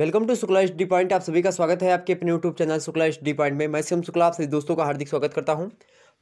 welcome to Shukla HD डी पॉइंट आप सभी का स्वागत है आपके अपने यूट्यूब चैनल शुक्ला एच डी पॉइंट में मैं सिम शुक्ला आप सभी दोस्तों का हार्दिक स्वागत करता हूं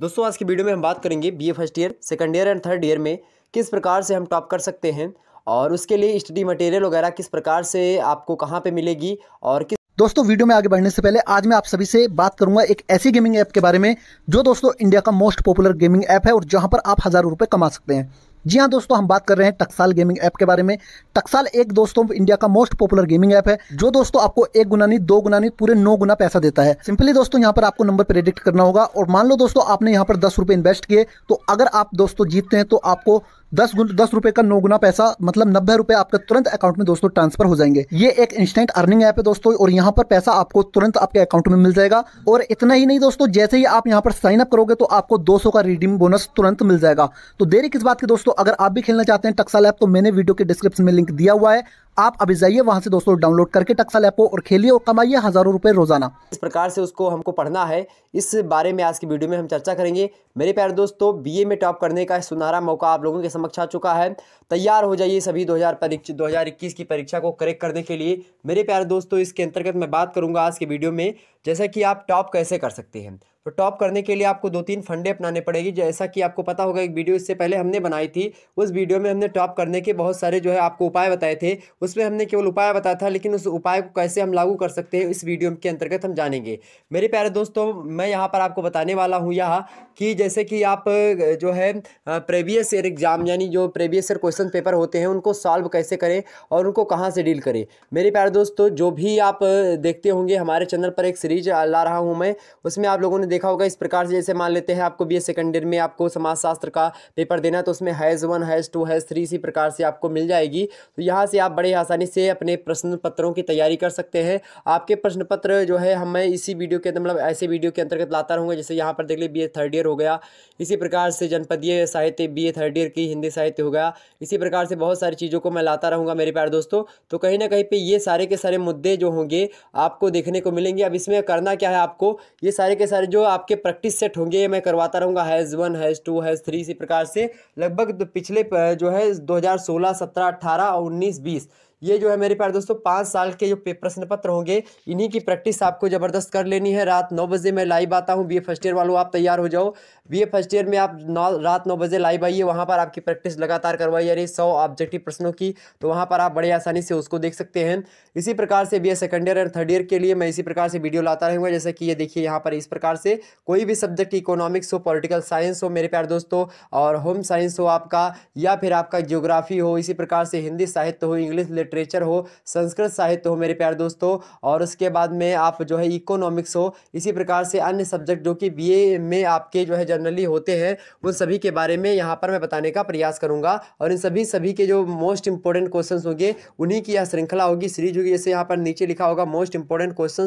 दोस्तों आज की वीडियो में हम बात करेंगे BA first year second year and third year में किस प्रकार से हम टॉप कर सकते हैं और उसके लिए स्टडी मटेरियल वगैरह किस प्रकार से आपको कहाँ पर मिलेगी और किस दोस्तों वीडियो में आगे बढ़ने से पहले आज मैं आप सभी से बात करूंगा एक ऐसी गेमिंग ऐप के बारे में जो दोस्तों इंडिया का मोस्ट पॉपुलर गेमिंग ऐप है और जहां पर आप हज़ारों रुपये कमा सकते हैं जी हाँ दोस्तों हम बात कर रहे हैं टक्साल गेमिंग ऐप के बारे में टक्साल एक दोस्तों इंडिया का मोस्ट पॉपुलर गेमिंग ऐप है जो दोस्तों आपको एक गुना नहीं दो गुना नहीं पूरे नौ गुना पैसा देता है सिंपली दोस्तों यहाँ पर आपको नंबर प्रेडिक्ट करना होगा और मान लो दोस्तों आपने यहाँ पर दस रुपए इन्वेस्ट किए तो अगर आप दोस्तों जीतते हैं तो आपको दस गुण दस रुपए का नौ गुना पैसा मतलब नब्बे रुपए आपके तुरंत अकाउंट में दोस्तों ट्रांसफर हो जाएंगे ये एक इंस्टेंट अर्निंग ऐप है दोस्तों और यहाँ पर पैसा आपको तुरंत आपके अकाउंट में मिल जाएगा और इतना ही नहीं दोस्तों जैसे ही आप यहाँ पर साइन अप करोगे तो आपको दो का रिडीम बोनस तुरंत मिल जाएगा तो देरी किस बात की दोस्तों अगर आप भी खेलना चाहते हैं टक्साल ऐप तो मैंने वीडियो के डिस्क्रिप्शन में लिंक दिया हुआ है आप अभी जाइए वहाँ से दोस्तों डाउनलोड करके टक्सल ऐप को और खेलिए और कमाइए हज़ारों रुपये रोज़ाना इस प्रकार से उसको हमको पढ़ना है इस बारे में आज की वीडियो में हम चर्चा करेंगे मेरे प्यारे दोस्तों बीए में टॉप करने का सुनहरा मौका आप लोगों के समक्ष आ चुका है तैयार हो जाइए सभी दो हज़ार परीक्षा दो की परीक्षा को करेक्ट करने के लिए मेरे प्यारे दोस्तों इसके अंतर्गत मैं बात करूँगा आज के वीडियो में जैसे कि आप टॉप कैसे कर सकते हैं तो टॉप करने के लिए आपको दो तीन फंडे अपनाने पड़ेगी जैसा कि आपको पता होगा एक वीडियो इससे पहले हमने बनाई थी उस वीडियो में हमने टॉप करने के बहुत सारे जो है आपको उपाय बताए थे उसमें हमने केवल उपाय बताया था लेकिन उस उपाय को कैसे हम लागू कर सकते हैं इस वीडियो के अंतर्गत हम जानेंगे मेरे प्यारे दोस्तों मैं यहाँ पर आपको बताने वाला हूँ यहाँ कि जैसे कि आप जो है प्रेवियस ईयर एग्ज़ाम यानी जो प्रीवियस ईयर क्वेश्चन पेपर होते हैं उनको सॉल्व कैसे करें और उनको कहाँ से डील करें मेरे प्यारे दोस्तों जो भी आप देखते होंगे हमारे चैनल पर एक सीरीज ला रहा हूँ मैं उसमें आप लोगों ने देखा होगा इस प्रकार से जैसे मान लेते हैं आपको बी सेकंड ईयर में आपको समाजशास्त्र का पेपर देना तो उसमें has one has two has three इसी प्रकार से आपको मिल जाएगी तो यहाँ से आप बड़े आसानी से अपने प्रश्न पत्रों की तैयारी कर सकते हैं आपके प्रश्न पत्र जो है हम मैं इसी वीडियो के मतलब ऐसे वीडियो के अंतर्गत लाता रहूँगा जैसे यहाँ पर देख ली बी थर्ड ईयर हो गया इसी प्रकार से जनपदीय साहित्य बी थर्ड ईयर की हिंदी साहित्य हो गया इसी प्रकार से बहुत सारी चीज़ों को मैं लाता रहूँगा मेरे प्यार दोस्तों तो कहीं ना कहीं पर ये सारे के सारे मुद्दे जो होंगे आपको देखने को मिलेंगे अब इसमें करना क्या है आपको ये सारे के सारे जो आपके प्रैक्टिस सेट होंगे ये मैं करवाता रहूँगा has one has two has three इसी प्रकार से लगभग पिछले जो है दो सोलह सत्रह अट्ठारह और उन्नीस बीस ये जो है मेरे प्यार दोस्तों पाँच साल के जो प्रश्न पत्र होंगे इन्हीं की प्रैक्टिस आपको ज़बरदस्त कर लेनी है रात नौ बजे मैं लाइव आता हूँ बी फर्स्ट ईयर वालों आप तैयार हो जाओ बी फर्स्ट ईयर में आप नौ रात नौ बजे लाइव आइए वहाँ पर आपकी प्रैक्टिस लगातार करवाई जा रही सौ ऑब्जेक्टिव प्रश्नों की तो वहाँ पर आप बड़े आसानी से उसको देख सकते हैं इसी प्रकार से B second year and third year के लिए मैं इसी प्रकार से वीडियो लाता रहूँगा जैसे कि ये देखिए यहाँ पर इस प्रकार से कोई भी सब्जेक्ट इकोनॉमिक्स हो पोलिटिकल साइंस हो मेरे प्यार दोस्तों और होम साइंस हो आपका या फिर आपका जियोग्राफी हो इसी प्रकार से हिंदी साहित्य हो इंग्लिश लिटरेचर हो संस्कृत साहित्य हो मेरे प्यार दोस्तों और उसके बाद में आप जो है इकोनॉमिक्स हो इसी प्रकार से अन्य सब्जेक्ट जो कि बी में आपके जो है जनरली होते हैं उन सभी के बारे में यहाँ पर मैं बताने का प्रयास करूँगा और इन सभी सभी के जो मोस्ट इंपॉर्टेंट क्वेश्चन होंगे उन्हीं की यह श्रृंखला होगी सीरीज होगी जैसे यहाँ पर नीचे लिखा होगा मोस्ट इंपॉर्टेंट क्वेश्चन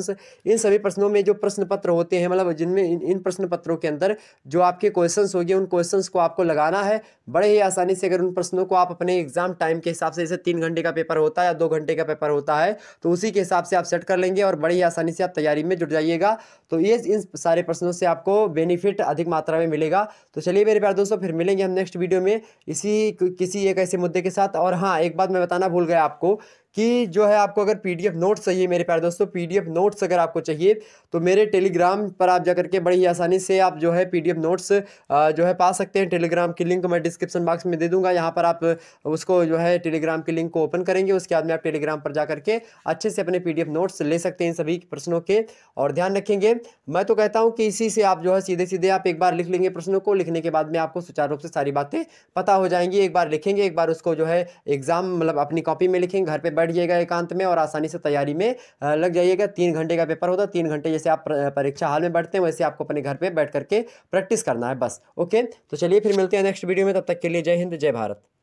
इन सभी प्रश्नों में जो प्रश्न पत्र होते हैं मतलब जिनमें इन, प्रश्न पत्रों के अंदर जो आपके क्वेश्चन होंगे उन क्वेश्चन को आपको लगाना है बड़े ही आसानी से अगर उन प्रश्नों को आप अपने एग्जाम टाइम के हिसाब से जैसे तीन घंटे का पेपर हो होता है या दो घंटे का पेपर होता है तो उसी के हिसाब से आप सेट कर लेंगे और बड़ी आसानी से आप तैयारी में जुट जाइएगा तो ये इन सारे प्रश्नों से आपको बेनिफिट अधिक मात्रा में मिलेगा तो चलिए मेरे प्यार दोस्तों फिर मिलेंगे हम नेक्स्ट वीडियो में इसी किसी एक ऐसे मुद्दे के साथ और हाँ एक बात मैं बताना भूल गया आपको कि जो है आपको अगर पीडीएफ नोट्स चाहिए मेरे प्यारे दोस्तों पीडीएफ नोट्स अगर आपको चाहिए तो मेरे टेलीग्राम पर आप जा करके बड़ी ही आसानी से आप जो है पीडीएफ नोट्स जो है पा सकते हैं टेलीग्राम की लिंक तो मैं डिस्क्रिप्शन बॉक्स में दे दूंगा यहाँ पर आप उसको जो है टेलीग्राम की लिंक को ओपन करेंगे उसके बाद में आप टेलीग्राम पर जा करके अच्छे से अपने पी नोट्स ले सकते हैं सभी प्रश्नों के और ध्यान रखेंगे मैं तो कहता हूँ कि इसी से आप जो है सीधे सीधे आप एक बार लिख लेंगे प्रश्नों को लिखने के बाद में आपको सुचारू रूप से सारी बातें पता हो जाएंगी एक बार लिखेंगे एक बार उसको जो है एग्ज़ाम मतलब अपनी कॉपी में लिखेंगे घर पर जाइएगा एकांत में और आसानी से तैयारी में लग जाइएगा तीन घंटे का पेपर होता है तीन घंटे जैसे आप परीक्षा हाल में बैठते हैं वैसे आपको अपने घर पर बैठ करके प्रैक्टिस करना है बस ओके तो चलिए फिर मिलते हैं नेक्स्ट वीडियो में तब तक के लिए जय हिंद जय भारत